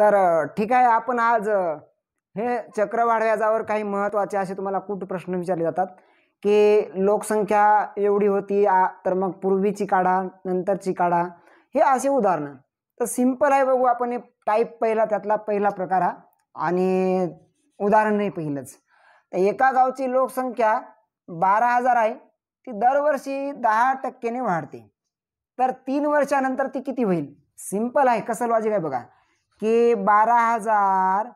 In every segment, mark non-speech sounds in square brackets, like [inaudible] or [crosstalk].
तर ठीक आहे आपण आज हे चक्रवाढ व्याजावर काही महत्त्वाचे असे तुम्हाला कुठ प्रश्न विचारले जातात की लोकसंख्या एवढी होती आ तर मग पूर्वीची काढा नंतरची काढा हे असे उदाहरणं तर सिंपल आहे बघू आपण हे टाईप पहिला त्यातला पहिला प्रकार हा आणि उदाहरण नाही पहिलंच तर एका गावची लोकसंख्या बारा हजार आहे ती दरवर्षी दहा टक्क्याने वाढते तर तीन वर्षानंतर ती किती होईल सिम्पल आहे कसं लॉजिक आहे बघा की बारा हजार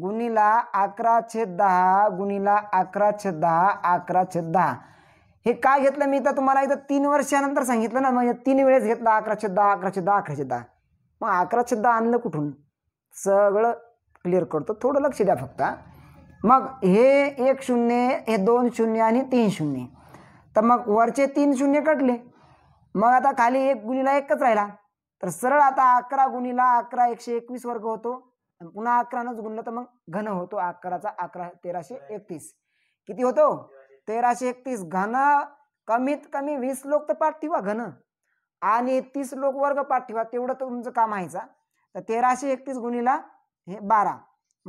गुणीला अकरा छेद दहा गुणीला अकरा छेद दहा अकरा छेद दहा हे काय घेतलं मी तर तुम्हाला इथं तीन वर्षानंतर सांगितलं ना म्हणजे तीन वेळेस घेतलं अकरा छेद दहा अकरा छेद दहा अकरा छेद दहा मग अकरा छेद दहा आणलं कुठून सगळं क्लिअर करतो थोडं लक्ष द्या फक्त मग हे एक शून्य हे दोन शून्य आणि तीन शून्य तर मग वरचे तीन शून्य कटले मग आता खाली एक गुणीला एकच राहिला तर सरळ आता अकरा गुणीला अकरा एकशे एकवीस वर्ग होतो आणि पुन्हा अकरानंच गुणलं तर मग घन होतो अकराचा अकरा तेराशे एकतीस किती होतो तेराशे एकतीस घन कमीत कमी वीस लोक तर पाठ ठेवा घन आणि तीस लोक वर्ग पाठ ठेवा तेवढं तुमचं काम आहेचा तर तेराशे एकतीस गुणीला हे बारा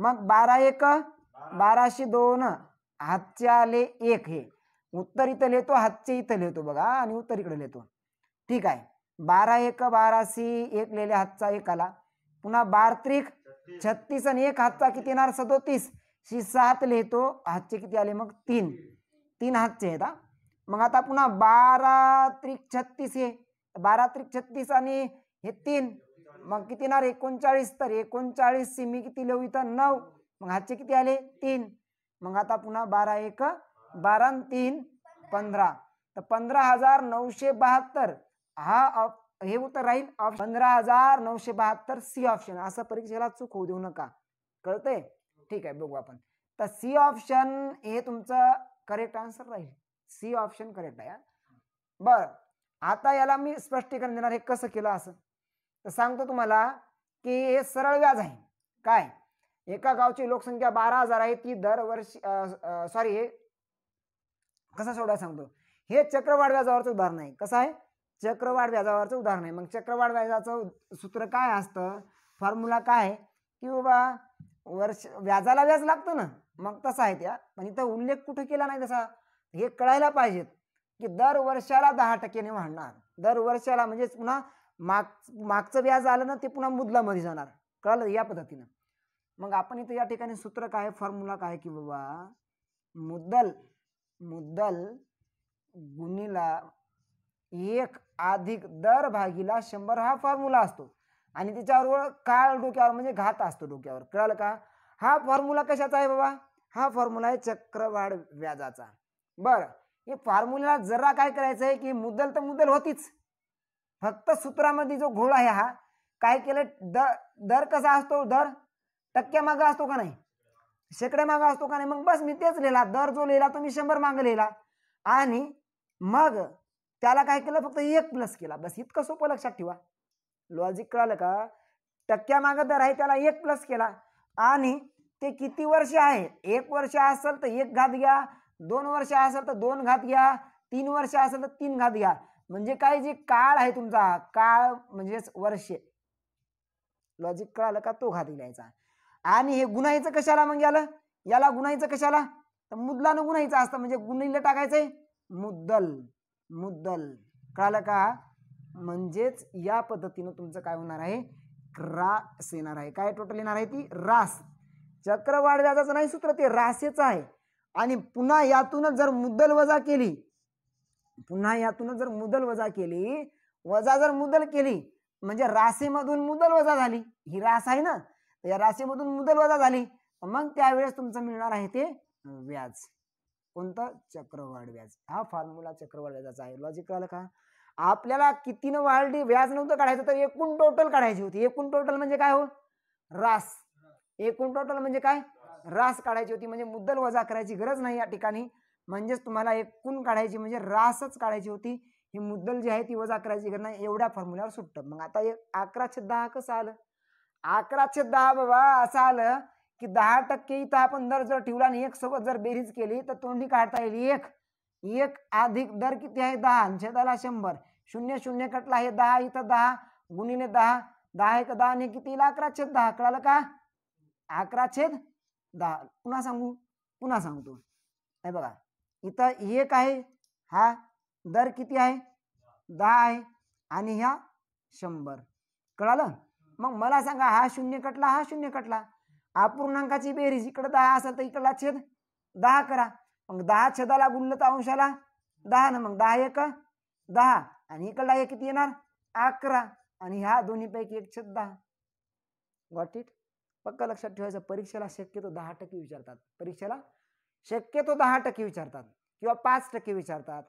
मग बारा एक बाराशे दोन हातच्याले एक हे उत्तर इथं लिहितो हातचे इथं लिहितो बघा आणि उत्तर इकडे लिहितो ठीक आहे बारा एक सी एक लिहिले हातचा एक आला पुन्हा बार त्रिक छत्तीस आणि एक हातचा किती येणार सदोतीस शी सात लिहितो हातचे किती आले मग तीन तीन हातचे आहेत मग आता पुन्हा बारा त्रिक छत्तीस हे बारा त्रिक छत्तीस आणि हे तीन मग किती येणार एकोणचाळीस तर एकोणचाळीस मी किती लिहू इथं नऊ मग हातचे किती आले तीन मग आता पुन्हा बारा एक बारा तीन पंधरा तर पंधरा हजार नऊशे बहात्तर हा हे उत्तर राहील ऑप्शन पंधरा हजार नऊशे बहात्तर सी ऑप्शन असं परीक्षेला चूक होऊ देऊ नका कळतंय ठीक आहे बघू आपण तर सी ऑप्शन हे तुमचं करेक्ट आन्सर राहील सी ऑप्शन करेक्ट आहे बर आता याला मी स्पष्टीकरण देणार हे कसं केलं असं तर सांगतो तुम्हाला की हे सरळ व्याज आहे काय एका गावची लोकसंख्या बारा हजार आहे ती दरवर्षी सॉरी हे कसं सोडायला सांगतो हे चक्रवाढ व्याजावरचं उदाहरण आहे कसं आहे चक्रवाढ व्याजावरचं उदाहरण आहे मग चक्रवाढ व्याजाचं सूत्र काय असतं फॉर्म्युला काय की बाबा वर्ष व्याजाला व्याज लागतं ना मग तसं आहे त्या पण इथं उल्लेख कुठे केला नाही तसा हे कळायला पाहिजेत की दर वर्षाला दहा टक्क्याने वाढणार दर वर्षाला म्हणजेच पुन्हा माग मागचं व्याज आलं ना ते पुन्हा मुदलामध्ये जाणार कळलं या पद्धतीनं मग आपण इथं या ठिकाणी सूत्र काय फॉर्म्युला काय की बाबा मुद्दल मुद्दल गुणीला एक अधिक दर भागीला शंभर हा फॉर्म्युला असतो आणि त्याच्यावर काळ डोक्यावर म्हणजे घात असतो डोक्यावर कळलं का हा फॉर्म्युला कशाचा आहे बाबा हा फॉर्म्युला आहे चक्रवाढ व्याजाचा बरं हे फॉर्म्युला जरा काय करायचं आहे की मुद्दल तर मुद्दल होतीच फक्त सूत्रामध्ये जो घोळ आहे हा काय केलं दर दर कसा असतो दर टक्क्या मागं असतो का नाही शेकड्या मागं असतो का नाही मग बस मी तेच लिहिला दर जो लिहिला तो मी शंभर मागं लिहिला आणि मग त्याला काय केलं फक्त एक प्लस केला बस इतकं सोपं लक्षात ठेवा लॉजिक कळालं का टक्क्या माग दर आहे त्याला एक प्लस केला आणि ते किती वर्ष आहे एक वर्ष असेल तर एक घात घ्या दोन वर्ष असेल तर दोन घात घ्या तीन वर्ष असेल तर तीन घात घ्या म्हणजे काय जे काळ आहे तुमचा काळ म्हणजेच वर्ष लॉजिक कळालं का तो घात घ्यायचा आणि हे गुन्हाईचं कशाला मग याला याला गुन्हाईचं कशाला तर मुदलानं गुन्हायचं असतं म्हणजे गुन्हेला टाकायचंय मुद्दल मुद्दल कळालं का म्हणजेच या पद्धतीनं तुमचं काय होणार आहे रास येणार आहे काय टोटल येणार आहे ती रास चक्रवाढ व्याजाचं नाही सूत्र ते रासेच आहे आणि पुन्हा यातूनच जर मुद्दल वजा केली पुन्हा यातूनच जर मुदल वजा केली वजा जर मुदल केली म्हणजे रासेमधून मुदल वजा झाली ही रास आहे ना या रासेमधून मुदल वजा झाली मग त्यावेळेस तुमचं मिळणार आहे ते व्याज कोणता चक्रवाढ व्याज हा फॉर्म्युला चक्रवाढ व्याजाचा आहे लॉजिक आलं का आपल्याला कितीनं वाढली व्याज नव्हतं काढायचं तर एकूण टोटल काढायची होती एकूण टोटल म्हणजे काय हो रास एकूण टोटल म्हणजे काय रास काढायची होती म्हणजे मुद्दल वजा करायची गरज नाही या ठिकाणी म्हणजेच तुम्हाला एकूण काढायची म्हणजे रासच काढायची होती ही मुद्दल जी आहे ती वजा करायची गरज नाही एवढ्या फॉर्म्युल्यावर सुटत मग आता एक अकराशे दहा कसं आलं अकराशे दहा बाबा असं आलं की दहा टक्के इथं आपण दर जर ठेवला आणि एक सोबत जर बेरीज केली तर तोंडी काढता येईल एक एक अधिक दर किती आहे दहा छेदाला शंभर शून्य शून्य कटला आहे दहा इथं दहा गुणिले दहा दहा एक दहा आणि किती अकरा छेद दहा कळालं का अकरा छेद दहा पुन्हा सांगू पुन्हा सांगतो हे बघा इथं एक आहे हा दर किती आहे दहा आहे आणि ह्या शंभर कळालं मग मला सांगा हा शून्य कटला हा शून्य कटला अपूर्णांकाची बेरीज इकडे दहा असेल तर इकडला छेद दहा करा मग दहा छेदाला गुणलं अंशाला दहा ना मग दहा एक दहा आणि इकडला एक किती येणार अकरा आणि ह्या पैकी एक छेद दहा गॉट इट पक्क लक्षात ठेवायचं परीक्षेला शक्यतो दहा टक्के विचारतात परीक्षेला शक्यतो दहा टक्के विचारतात किंवा पाच टक्के विचारतात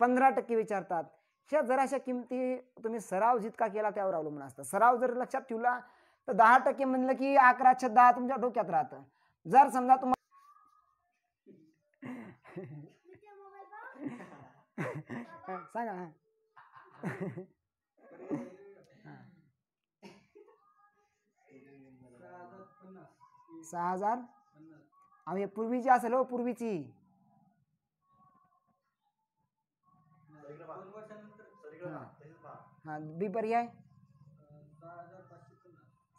पंधरा टक्के विचारतात ह्या जराशा किमती तुम्ही सराव जितका केला त्यावर अवलंबून असतं सराव जर लक्षात ठेवला तो दह टक्के म्हणलं अकरा छत दहा तुमच्या डोक्यात जर समजा तुम [laughs] सांगा सहा हजार पूर्वी हो पूर्वीची हाँ बी पर्याय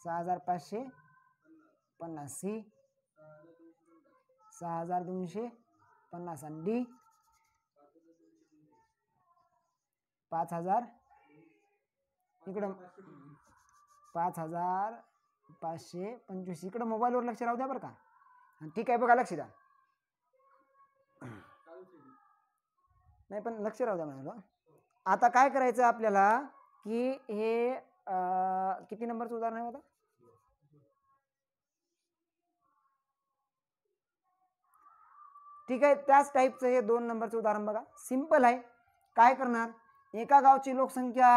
सहा हजार पाचशे पन्नास सी सहा हजार दोनशे पन्नास आणि डी पाच हजार इकडं पाच हजार पाचशे पंचवीस इकडं मोबाईलवर लक्ष राहू द्या बरं का ठीक आहे बघा लक्ष द्या नाही पण लक्ष राहू द्या म्हणाल आता काय करायचं आपल्याला की हे किती नंबरचं उदाहरण आहे होता ठीक आहे त्याच टाईपचं हे दोन नंबरचं उदाहरण बघा सिंपल आहे काय करणार एका गावची लोकसंख्या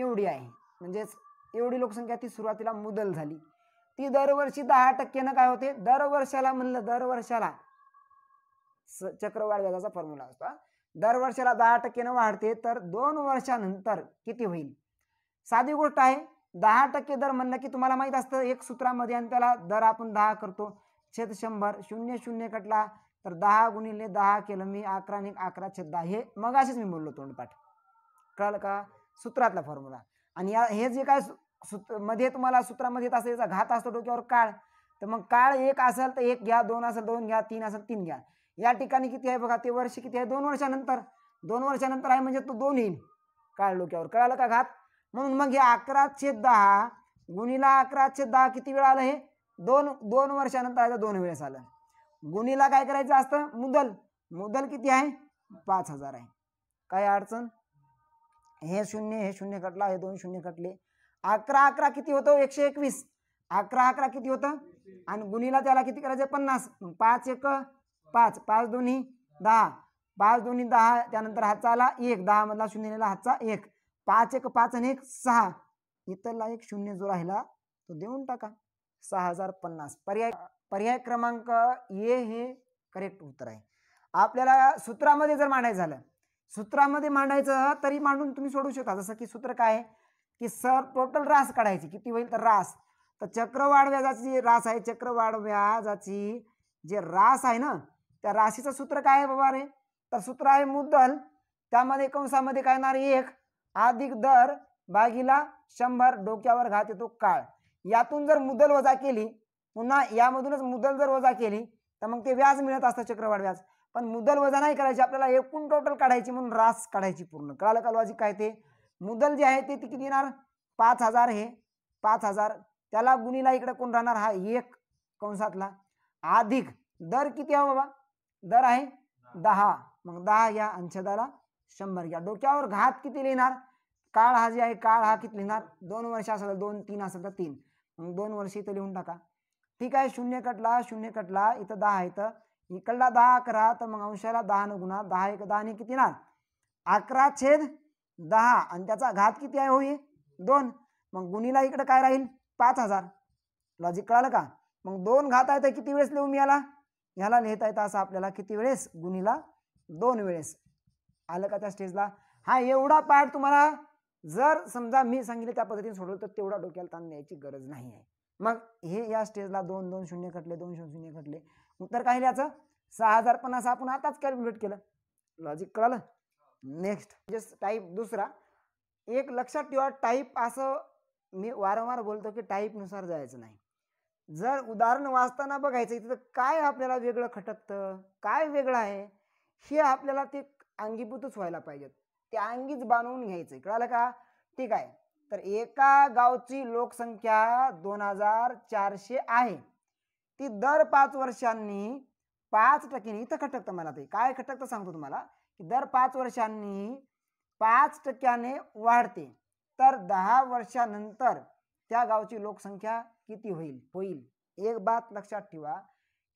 एवढी आहे म्हणजेच एवढी लोकसंख्या ती सुरुवातीला मुदल झाली ती दरवर्षी दहा टक्क्यानं काय होते दरवर्षाला म्हणलं दरवर्षाला चक्रवाढ व्याजाचा फॉर्म्युला असतो दरवर्षाला दहा टक्क्यानं वाढते तर दोन वर्षानंतर किती होईल साधी गोष्ट आहे दहा टक्के दर म्हणणं की तुम्हाला माहीत असतं एक सूत्रामध्ये आणि त्याला दर आपण दहा करतो छेद शंभर शून्य शून्य कटला तर दहा गुणिले दहा केलं मी अकरा आणि अकरा छेद दहा हे मग असेच मी बोललो तोंडपाठ कळलं का सूत्रातला फॉर्म्युला आणि या हे जे काय मध्ये तुम्हाला सूत्रामध्ये येत असेल याचा घात असतो डोक्यावर काळ तर मग काळ एक असेल तर एक घ्या दोन असेल दोन घ्या तीन असेल तीन घ्या या ठिकाणी किती आहे बघा ते वर्ष किती आहे दोन वर्षानंतर दोन वर्षानंतर आहे म्हणजे तो दोन येईल काळ डोक्यावर कळालं का घात म्हणून मग हे अकरा छेद दहा गुणीला अकरा छेद दहा किती वेळा आलं हे दोन दोन वर्षानंतर आलं दोन वेळेस आलं गुणीला काय करायचं असतं मुदल मुदल किती आहे पाच हजार आहे काय अडचण हे शून्य हे शून्य कटला हे दोन शून्य कटले अकरा अकरा किती होतं एकशे एकवीस अकरा अकरा किती होतं आणि गुणीला त्याला किती करायचं पन्नास पाच एक पाच पाच दोन्ही दहा पाच दोन्ही दहा त्यानंतर हातचा आला एक दहा मधला शून्य हातचा एक पाच एक पाच आणि एक सहा इतरला एक शून्य जो राहिला तो देऊन टाका सहा हजार पन्नास पर्याय पर्याय क्रमांक ए हे करेक्ट उत्तर आहे आपल्याला सूत्रामध्ये जर मांडायचं झालं सूत्रामध्ये मांडायचं तरी मांडून तुम्ही सोडू शकता जसं की सूत्र काय आहे की सर टोटल रास काढायची किती होईल तर रास तर चक्रवाढ व्याजाची जी रास आहे चक्रवाढ व्याजाची जे रास आहे ना त्या राशीचं सूत्र काय आहे बाबा रे तर सूत्र आहे मुद्दल त्यामध्ये कंसामध्ये काय येणार एक अधिक दर भागीला शंभर डोक्यावर घात येतो काळ यातून जर मुदल वजा केली पुन्हा यामधूनच मुदल जर वजा केली तर मग ते व्याज मिळत असतं चक्रवाढ व्याज पण मुदल वजा नाही करायची आपल्याला एकूण टोटल काढायची म्हणून रास काढायची पूर्ण कळालं काय ते मुदल जे आहे ते किती येणार पाच हजार हे पाच हजार त्याला गुणीला इकडे कोण राहणार हा एक कंसातला अधिक दर किती आहे हो बाबा दर आहे दहा मग दहा या अंशदाला शंभर घ्या डोक्यावर घात किती लिहिणार काळ हा जे आहे काळ हा किती लिहिणार दोन वर्ष असेल दोन तीन असेल तर तीन मग दोन वर्ष इथं लिहून टाका ठीक आहे शून्य कटला शून्य कटला इथं दहा इथं इकडला दहा अकरा तर मग अंशाला दहा न गुणा दहा एक दहा किती येणार अकरा छेद दहा आणि त्याचा घात किती आहे होई दोन मग गुणीला इकडे काय राहील पाच हजार लॉजिक कळालं का मग दोन घात आहे तर किती वेळेस लिहून मी याला ह्याला लिहिता येतं असं आपल्याला किती वेळेस गुणीला दोन वेळेस आलं का त्या स्टेजला हा एवढा पार्ट तुम्हाला जर समजा मी सांगितलं त्या पद्धतीने सोडवलं तर तेवढा डोक्याला ताण द्यायची गरज नाही आहे मग हे या स्टेजला दोन दोन शून्य कटले दोन शून्य शून्य कटले उत्तर काय लिहायचं सहा हजार पन्नास आपण आताच कॅल्क्युलेट केलं लॉजिक कळालं नेक्स्ट जस्ट टाईप दुसरा एक लक्षात ठेवा टाईप असं मी वारंवार बोलतो की टाईपनुसार जायचं नाही जर उदाहरण वाचताना बघायचं तिथं काय आपल्याला वेगळं खटकतं काय वेगळं आहे हे आपल्याला ते अंगीभूतच व्हायला पाहिजेत ते अंगीच बांधवून घ्यायचे कळालं का ठीक आहे तर एका गावची लोकसंख्या दोन हजार चारशे आहे ती दर पाच वर्षांनी पाच टक्के इथं खटकतं मला ते काय खटकतं सांगतो तुम्हाला की दर पाच वर्षांनी पाच टक्क्याने वाढते तर दहा वर्षानंतर त्या गावची लोकसंख्या किती होईल होईल एक बात लक्षात ठेवा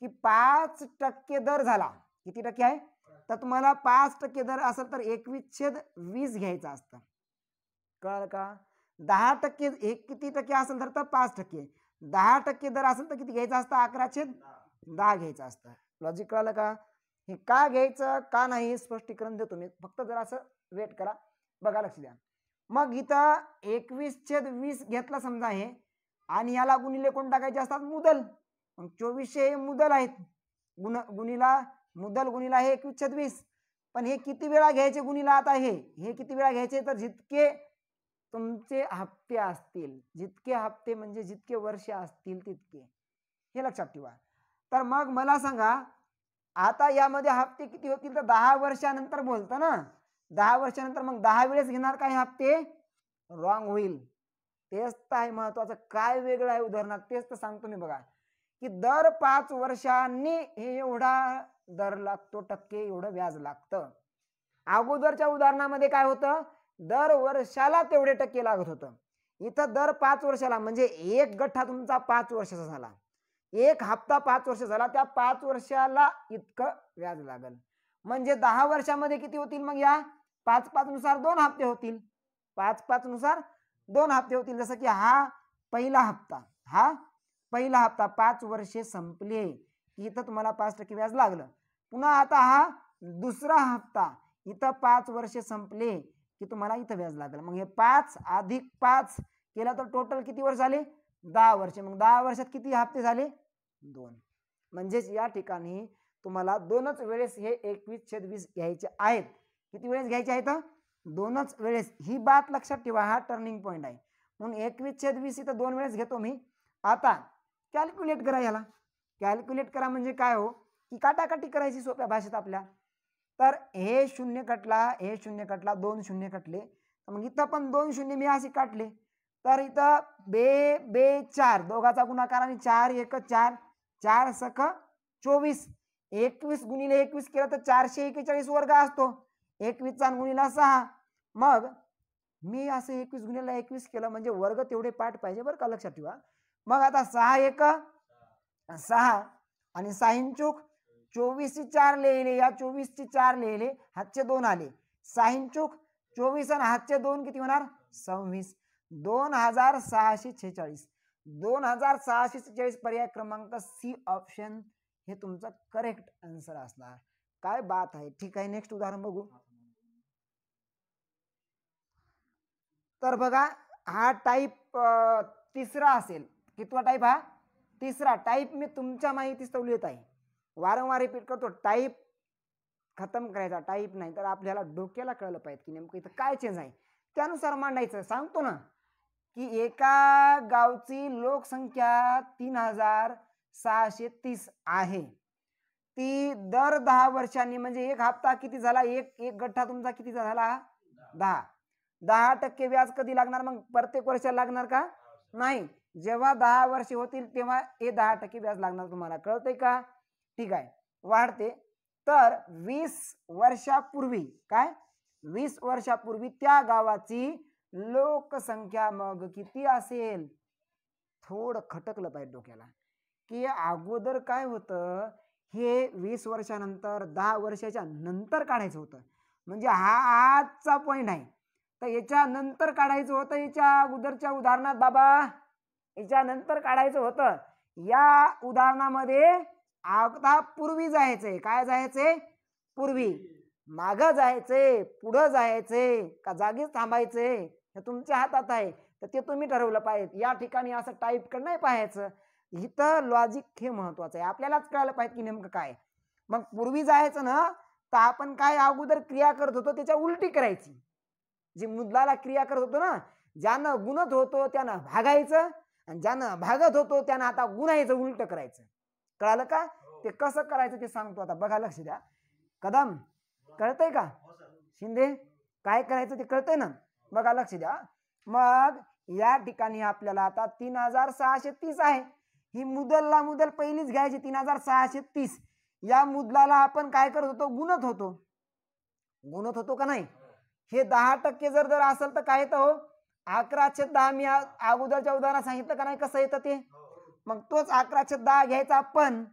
की पाच टक्के दर झाला किती टक्के आहे तर तुम्हाला पाच टक्के दर असेल तर एकवीस छेद वीस घ्यायचा असतं कळलं का दहा टक्के हे किती टक्के असेल तर पाच टक्के दहा टक्के दर असेल तर किती घ्यायचा असतं अकरा छेद दहा घ्यायचा असतं लॉजिक कळलं का हे का घ्यायचं का नाही स्पष्टीकरण देतो मी फक्त जर असं वेट करा बघा लक्ष द्या मग इथं एकवीस छेद वीस घेतला समजा हे आणि याला गुणिले कोण टाकायचे असतात मुदल मग चोवीसशे मुदल आहेत गुण गुणीला मुद्दल गुणिला हे एकवीस छत्तीस पण हे किती वेळा घ्यायचे गुणिला आता हे हे किती वेळा घ्यायचे तर जितके तुमचे हप्ते असतील जितके हप्ते म्हणजे जितके वर्ष असतील तितके हे लक्षात ठेवा तर मग मला सांगा आता यामध्ये हप्ते किती होतील तर दहा वर्षानंतर बोलतं ना दहा वर्षानंतर मग दहा वेळेस घेणार काय हप्ते रॉंग होईल तेच तर आहे महत्वाचं काय वेगळं आहे उदाहरणार्थ तेच तर सांगतो मी बघा की दर पाच वर्षांनी हे एवढा दर लागतो टक्के एवढं व्याज लागतं अगोदरच्या उदाहरणामध्ये काय होतं दर वर्षाला तेवढे टक्के लागत होतं इथं दर पाच वर्षाला म्हणजे एक गठ्ठा तुमचा पाच वर्षाचा झाला एक हप्ता पाच वर्ष झाला त्या पाच वर्षाला इतकं व्याज लागल म्हणजे दहा वर्षामध्ये किती होतील मग या पाच पाच नुसार दोन हप्ते होतील पाच पाच नुसार दोन हप्ते होतील जसं की हा पहिला हप्ता हा पहिला हप्ता पाच वर्षे संपले की इथं तुम्हाला पाच टक्के व्याज लागलं पुन्हा आता हा दुसरा हप्ता इथं पाच वर्ष संपले की तुम्हाला इथं व्याज लागेल मग हे पाच अधिक पाच केला तर टोटल किती वर्ष झाले दहा वर्ष मग दहा वर्षात किती हप्ते झाले दोन म्हणजेच या ठिकाणी तुम्हाला दोनच वेळेस हे एकवीस छेद वीस घ्यायचे आहेत किती वेळेस घ्यायचे आहेत दोनच वेळेस ही बात लक्षात ठेवा हा टर्निंग पॉईंट आहे म्हणून एकवीस छेद वीस इथं दोन वेळेस घेतो मी आता कॅल्क्युलेट करा याला कॅल्क्युलेट करा म्हणजे काय हो की करायची सोप्या भाषेत आपल्या तर हे शून्य कटला हे शून्य कटला दोन शून्य कटले तर मग इथं पण दोन शून्य मी असे काटले तर इथं बे बे चार दोघाचा गुणाकार आणि चार एक चार चार सख चोवीस एकवीस गुणिले एकवीस केलं तर चारशे एकेचाळीस वर्ग असतो एकवीसचा गुणिला सहा मग मी असं एकवीस गुणिला एकवीस केलं म्हणजे वर्ग तेवढे पाठ पाहिजे बरं का लक्षात ठेवा मग आता सहा एक सहा आणि साईन चूक चोवीसची चार लिहिले या चोवीसची चार लिहिले हातचे दोन आले साईन चूक चोवीस आणि हातचे दोन किती होणार सव्वीस दोन हजार सहाशे छेचाळीस दोन हजार सहाशे छेचाळीस पर्याय क्रमांक सी ऑप्शन हे तुमचं करेक्ट आन्सर असणार काय बात आहे ठीक आहे नेक्स्ट उदाहरण बघू तर बघा हा टाईप तिसरा असेल कितवा टाईप हा तिसरा टाईप मी तुमच्या माहितीच तो लिहित आहे वारंवार रिपीट करतो टाईप खतम करायचा टाईप नाही तर आपल्याला डोक्याला कळलं पाहिजे की नेमकं इथं काय चेंज आहे त्यानुसार मांडायचं सांगतो ना की एका गावची लोकसंख्या तीन हजार सहाशे तीस आहे ती दर दहा वर्षांनी म्हणजे एक हप्ता किती झाला एक एक गठ्ठा तुमचा किती झाला दहा दहा टक्के व्याज कधी लागणार मग प्रत्येक वर्षाला लागणार का नाही जेव्हा दहा वर्षे होतील तेव्हा हे दहा टक्के व्याज लागणार तुम्हाला कळतंय का ठीक आहे वाढते तर वीस वर्षापूर्वी काय वीस वर्षापूर्वी त्या गावाची लोकसंख्या मग किती असेल थोडं खटकलं पाहिजे डोक्याला की अगोदर काय होतं हे वीस वर्षानंतर दहा वर्षाच्या नंतर काढायचं होतं म्हणजे हा आजचा पॉइंट आहे तर याच्या नंतर काढायचं होतं याच्या अगोदरच्या उदाहरणात बाबा याच्या नंतर काढायचं होतं या उदाहरणामध्ये आता पूर्वी जायचंय काय जायचे पूर्वी माग जायचे पुढं जायचे का जागीच थांबायचे हे तुमच्या हातात आहे तर ते तुम्ही ठरवलं पाहिजे या ठिकाणी असं टाईप करणं नाही पाहायचं इथं लॉजिक हे महत्वाचं आहे आपल्यालाच कळलं पाहिजे की नेमकं काय मग पूर्वी जायचं ना तर आपण काय अगोदर क्रिया करत होतो त्याच्या उलटी करायची जी मुदलाला क्रिया करत होतो ना ज्यानं गुणत होतो त्यानं भागायचं आणि ज्यानं भागत होतो त्यानं आता गुणायचं उलट करायचं कळालं का हो. ते कसं करायचं ते सांगतो आता बघा लक्ष द्या कदम कळतंय का हो, शिंदे काय करायचं ते कळतंय ना बघा लक्ष द्या मग या ठिकाणी आपल्याला आता तीन हजार सहाशे तीस आहे ही मुदलला मुदल पहिलीच घ्यायची तीन हजार सहाशे तीस या मुदलाला आपण काय करत होतो गुणत होतो गुणत होतो का नाही हे दहा टक्के जर जर असेल तर काय येतं हो अकराशे दहा मी अगोदरच्या उदाहरणात सांगितलं का नाही कसं येतं ते मग तोच अकराच्या दहा घ्यायचा पण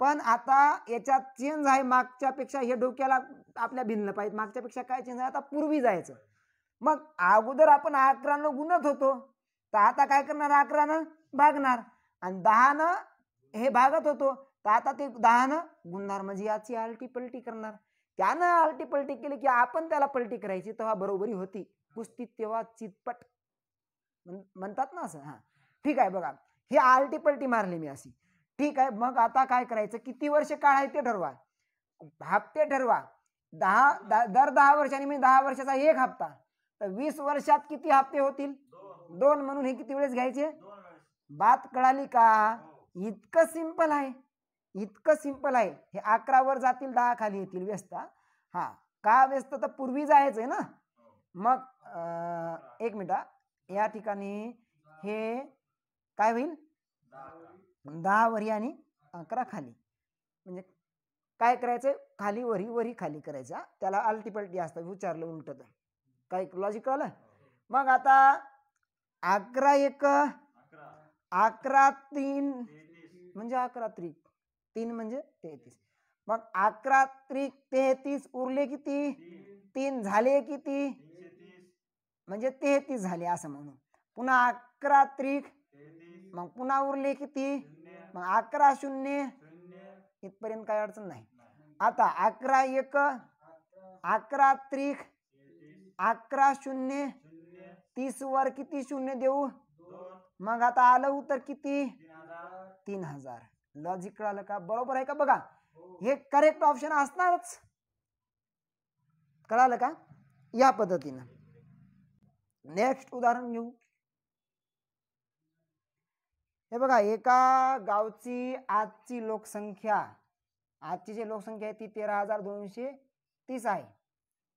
पण आता याच्यात चेंज आहे मागच्या पेक्षा हे डोक्याला आपल्या भिन्न पाहिजे मागच्यापेक्षा काय चेंज आहे आता पूर्वी जायचं मग अगोदर आपण अकरानं गुणत होतो तर आता काय करणार अकरानं भागणार आणि दहानं हे भागत होतो तर आता ते दहानं गुणणार म्हणजे याची आलटी पलटी करणार त्यानं आलटी पलटी केली की आपण त्याला पलटी करायची तेव्हा बरोबरी होती कुस्ती तेव्हा चितपट म्हणतात ना असं हा ठीक आहे बघा ही आलटी पलटी मारली मी अशी ठीक आहे मग आता काय करायचं किती वर्ष काळ आहे ते ठरवा हप्ते ठरवा दहा दर दहा वर्षांनी मी दहा वर्षाचा एक हप्ता तर वीस वर्षात किती हप्ते होतील दोन म्हणून हे किती वेळेस घ्यायचे बात कळाली का इतकं सिंपल आहे इतकं सिंपल आहे हे अकरा वर जातील दहा खाली येतील व्यस्त हा का व्यस्त तर पूर्वी जायचं आहे ना मग एक मिनिट या ठिकाणी हे काय होईल दहा वरी आणि अकरा खाली म्हणजे काय करायचं खाली वरी वरी खाली करायचं त्याला अल्टीपल्टी असतं विचारलं उलट तर काय लॉजिक कळलं मग आता अकरा एक अकरा तीन म्हणजे अकरा त्रिक तीन म्हणजे तेहतीस मग अकरा त्रिक तेहतीस उरले किती तीन झाले किती म्हणजे तेहतीस झाले असं म्हणून पुन्हा अकरा त्रिक मग पुन्हा उरले किती मग अकरा शून्य इथपर्यंत काय अडचण नाही आता अकरा एक अकरा त्रिक अकरा शून्य तीस वर किती शून्य देऊ मग आता आलं उत्तर किती तीन हजार लॉजिक कळालं का बरोबर आहे का बघा हो. हे करेक्ट ऑप्शन असणारच कळालं का या पद्धतीनं नेक्स्ट उदाहरण घेऊ हे बघा एका गावची आजची लोकसंख्या आजची जी लोकसंख्या आहे ती तेरा हजार दोनशे तीस आहे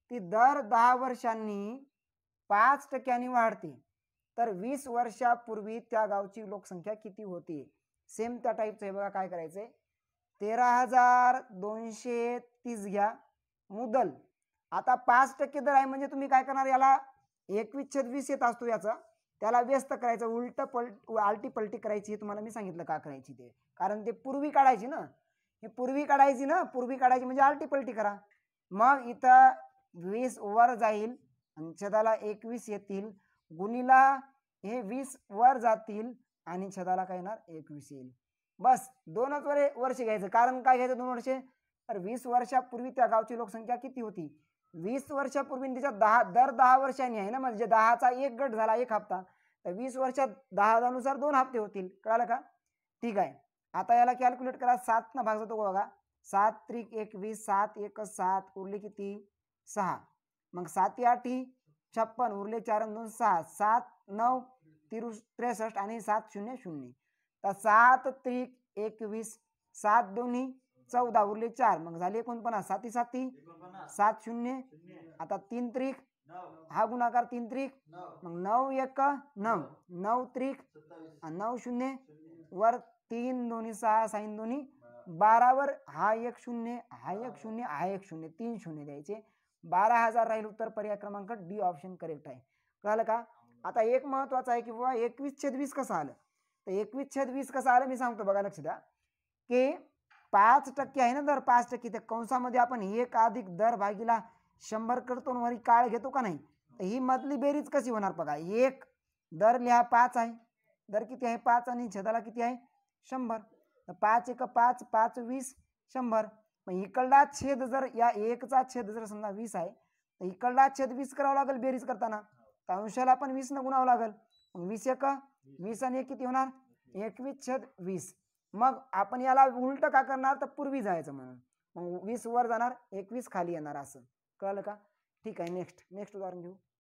ती दर दहा वर्षांनी पाच टक्क्यांनी वाढते तर वीस वर्षापूर्वी त्या गावची लोकसंख्या किती होती सेम त्या टाईपचं हे बघा काय करायचंय तेरा हजार दोनशे तीस घ्या मुदल आता पाच टक्के दर आहे म्हणजे तुम्ही काय करणार याला एकवीस छत्तीस वीस येत असतो याचा त्याला व्यस्त करायचं उलट पलट आलटी पलटी करायची हे तुम्हाला मी सांगितलं का करायची ते कारण ते पूर्वी काढायची ना हे पूर्वी काढायची ना पूर्वी काढायची म्हणजे आलटी पलटी करा मग इथं वीस वर जाईल आणि छदाला एकवीस येतील गुणीला हे वीस वर जातील आणि छदाला काय येणार एकवीस येईल बस दोनच वर वर्ष घ्यायचं कारण काय घ्यायचं दोन वर्षे तर वीस वर्षापूर्वी त्या गावची लोकसंख्या किती होती वीस वर्षापूर्वी त्याच्या दहा दर दहा वर्षांनी आहे ना म्हणजे दहाचा एक गट झाला एक हप्ता तर वीस वर्षात दहा हजारानुसार दोन हप्ते होतील कळालं का ठीक आहे आता याला कॅल्क्युलेट करा सात ना भाग जातो बघा सात त्रिक एकवीस सात एक सात उरले किती सहा मग सात आठ ही छप्पन उरले चार दोन सहा सात नऊ तिरु त्रेसष्ट आणि सात शून्य शून्य तर सात त्रिक एकवीस सात दोन्ही चौदा उरले चार मग झाले एकोणपन्नास साती साती सात शून्य आता तीन त्रिक हा गुणाकार तीन त्रिक मग नऊ एक नऊ नऊ त्रिक नऊ शून्य वर तीन दोन्ही सहा साईन दोन्ही बारावर हा एक शून्य हा एक शून्य हा एक शून्य तीन शून्य द्यायचे बारा हजार राहील उत्तर पर्याय क्रमांक डी ऑप्शन करेक्ट आहे कळलं का आता एक महत्वाचं आहे की बाबा एकवीस छेद वीस कसं आलं तर एकवीस छेद वीस कसं आलं मी सांगतो बघा लक्ष द्या की पाच टक्के आहे ना दर पाच टक्के त्या कंसामध्ये आपण एक अधिक दर भागीला शंभर करतो वरी काळ घेतो का नाही तर ही मधली बेरीज कशी होणार बघा एक दर लिहा पाच आहे दर किती आहे पाच आणि छेदाला किती आहे शंभर पाच एक पाच पाच वीस शंभर मग इकडला छेद जर या एकचा छेद जर समजा वीस आहे तर इकडला छेद वीस करावा लागेल बेरीज करताना तर अंशाला पण वीस न गुणावं लागेल वीस एक वीस आणि एक किती होणार एकवीस छेद वीस मग आपण याला उलट का करणार तर पूर्वी जायचं म्हणून मग वीस वर जाणार एकवीस खाली येणार असं कळलं का ठीक आहे नेक्स्ट नेक्स्ट उदाहरण घेऊ